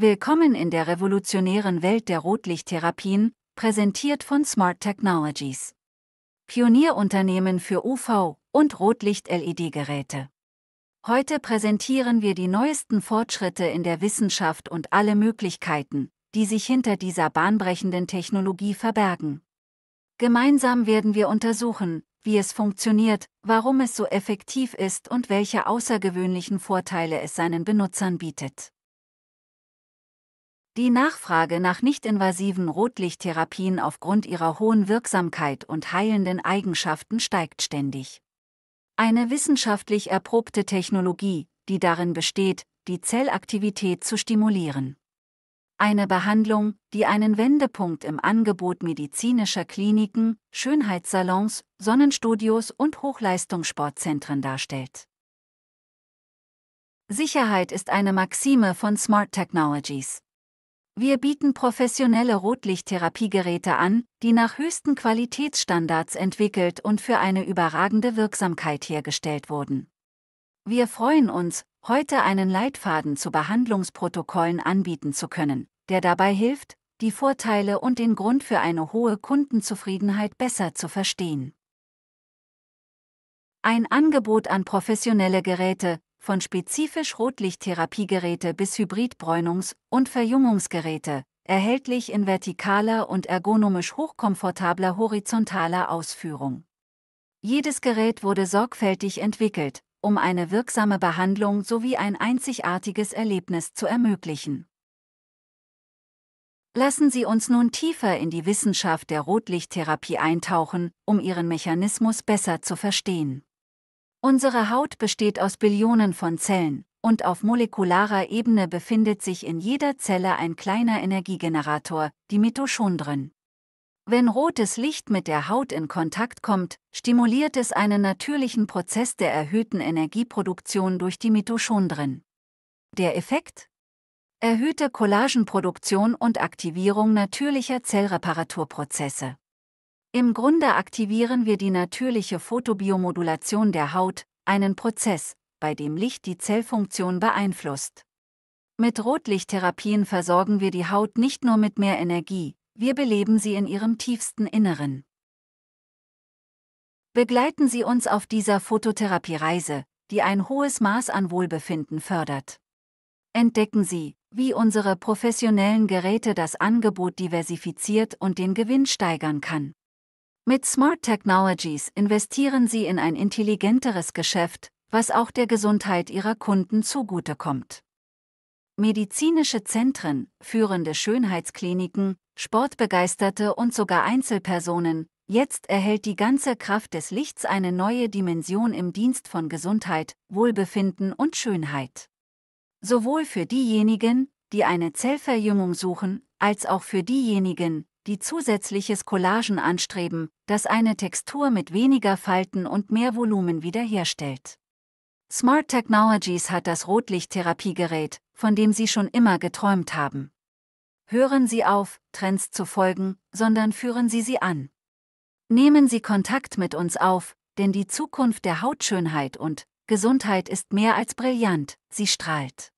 Willkommen in der revolutionären Welt der Rotlichttherapien, präsentiert von Smart Technologies. Pionierunternehmen für UV- und Rotlicht-LED-Geräte. Heute präsentieren wir die neuesten Fortschritte in der Wissenschaft und alle Möglichkeiten, die sich hinter dieser bahnbrechenden Technologie verbergen. Gemeinsam werden wir untersuchen, wie es funktioniert, warum es so effektiv ist und welche außergewöhnlichen Vorteile es seinen Benutzern bietet. Die Nachfrage nach nicht-invasiven Rotlichttherapien aufgrund ihrer hohen Wirksamkeit und heilenden Eigenschaften steigt ständig. Eine wissenschaftlich erprobte Technologie, die darin besteht, die Zellaktivität zu stimulieren. Eine Behandlung, die einen Wendepunkt im Angebot medizinischer Kliniken, Schönheitssalons, Sonnenstudios und Hochleistungssportzentren darstellt. Sicherheit ist eine Maxime von Smart Technologies. Wir bieten professionelle Rotlichttherapiegeräte an, die nach höchsten Qualitätsstandards entwickelt und für eine überragende Wirksamkeit hergestellt wurden. Wir freuen uns, heute einen Leitfaden zu Behandlungsprotokollen anbieten zu können, der dabei hilft, die Vorteile und den Grund für eine hohe Kundenzufriedenheit besser zu verstehen. Ein Angebot an professionelle Geräte, von spezifisch Rotlichttherapiegeräte bis Hybridbräunungs- und Verjüngungsgeräte, erhältlich in vertikaler und ergonomisch hochkomfortabler horizontaler Ausführung. Jedes Gerät wurde sorgfältig entwickelt, um eine wirksame Behandlung sowie ein einzigartiges Erlebnis zu ermöglichen. Lassen Sie uns nun tiefer in die Wissenschaft der Rotlichttherapie eintauchen, um ihren Mechanismus besser zu verstehen. Unsere Haut besteht aus Billionen von Zellen, und auf molekularer Ebene befindet sich in jeder Zelle ein kleiner Energiegenerator, die Mitochondrien. Wenn rotes Licht mit der Haut in Kontakt kommt, stimuliert es einen natürlichen Prozess der erhöhten Energieproduktion durch die Mitochondrien. Der Effekt? Erhöhte Collagenproduktion und Aktivierung natürlicher Zellreparaturprozesse. Im Grunde aktivieren wir die natürliche Photobiomodulation der Haut, einen Prozess, bei dem Licht die Zellfunktion beeinflusst. Mit Rotlichttherapien versorgen wir die Haut nicht nur mit mehr Energie, wir beleben sie in ihrem tiefsten Inneren. Begleiten Sie uns auf dieser Phototherapiereise, die ein hohes Maß an Wohlbefinden fördert. Entdecken Sie, wie unsere professionellen Geräte das Angebot diversifiziert und den Gewinn steigern kann. Mit Smart Technologies investieren sie in ein intelligenteres Geschäft, was auch der Gesundheit ihrer Kunden zugutekommt. Medizinische Zentren, führende Schönheitskliniken, Sportbegeisterte und sogar Einzelpersonen, jetzt erhält die ganze Kraft des Lichts eine neue Dimension im Dienst von Gesundheit, Wohlbefinden und Schönheit. Sowohl für diejenigen, die eine Zellverjüngung suchen, als auch für diejenigen, die zusätzliches Collagen anstreben, das eine Textur mit weniger Falten und mehr Volumen wiederherstellt. Smart Technologies hat das Rotlichttherapiegerät, von dem Sie schon immer geträumt haben. Hören Sie auf, Trends zu folgen, sondern führen Sie sie an. Nehmen Sie Kontakt mit uns auf, denn die Zukunft der Hautschönheit und Gesundheit ist mehr als brillant, sie strahlt.